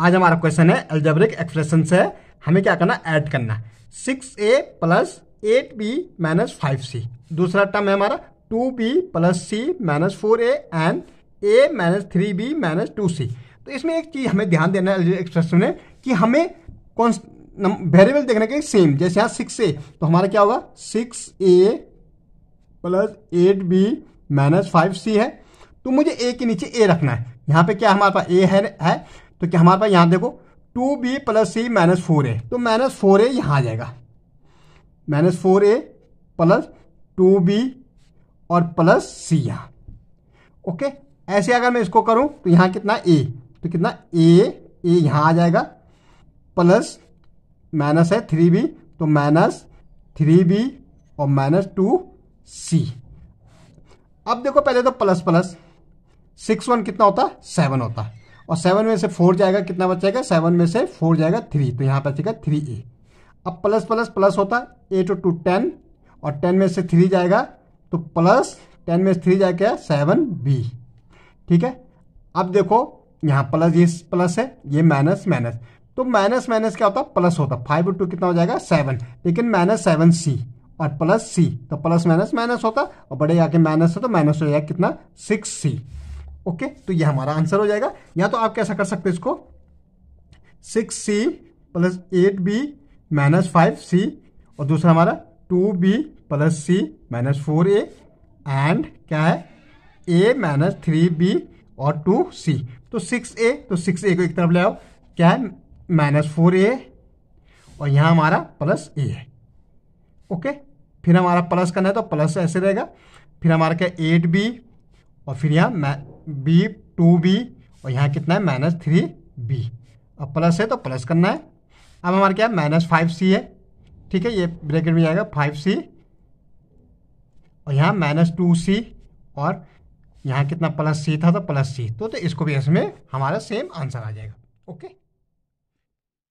आज हमारा क्वेश्चन है एल्जेब्रिक एक्सप्रेशन से हमें क्या करना ऐड करना six A plus eight B minus five C दूसरा टर्म है हमारा two B plus C minus four A and A minus three B minus two C तो इसमें एक चीज़ हमें ध्यान देना है एक्सप्रेशन में कि हमें कौन वेरिएबल देखने के सेम जैसे यहाँ सिक्स ए तो हमारा क्या होगा six A plus eight B minus five C है तो मुझे ए के नीचे ए रखना है यहाँ पे क्या हमारे पास ए है, है तो क्या हमारे पास यहाँ देखो two B plus C minus four A तो माइनस फोर ए यहाँ आ जाएगा minus four A plus two B और प्लस सी यहाँ ओके ऐसे अगर मैं इसको करूँ तो यहाँ कितना ए तो कितना ए ए यहाँ आ जाएगा प्लस माइनस है थ्री बी तो माइनस थ्री बी और माइनस टू सी अब देखो पहले तो प्लस प्लस सिक्स वन कितना होता सेवन होता और सेवन में से फोर जाएगा कितना बचेगा सेवन में से फोर जाएगा थ्री तो यहाँ पर बचेगा थ्री ए अब प्लस प्लस प्लस होता है एट और टू टेन और टेन में से थ्री जाएगा तो प्लस टेन में से थ्री जाएगा सेवन बी ठीक है अब देखो यहाँ प्लस ये प्लस है ये माइनस माइनस तो माइनस माइनस क्या होता है प्लस होता है फाइव टू कितना हो जाएगा सेवन लेकिन माइनस सेवन सी और प्लस सी तो प्लस माइनस माइनस होता और बड़े आके माइनस हो तो माइनस हो जाएगा कितना सिक्स सी ओके तो ये हमारा आंसर हो जाएगा या तो आप कैसा कर सकते हैं इसको six C plus eight B minus five C और दूसरा हमारा two B plus C minus four A and क्या है ए माइनस थ्री बी और टू सी तो सिक्स ए तो सिक्स ए को एक तरफ ले आओ क्या है माइनस फोर ए और यहाँ हमारा प्लस ए है ओके फिर हमारा प्लस करना है तो प्लस ऐसे रहेगा फिर हमारा क्या एट बी और फिर यहाँ बी टू बी और यहाँ कितना है माइनस थ्री बी अब प्लस है तो प्लस करना है अब हमारे क्या है माइनस फाइव सी है ठीक है ये ब्रैकेट में जाएगा फाइव सी और यहाँ माइनस टू सी और यहाँ कितना प्लस सी था तो प्लस सी तो, तो इसको भी इसमें हमारा सेम आंसर आ जाएगा ओके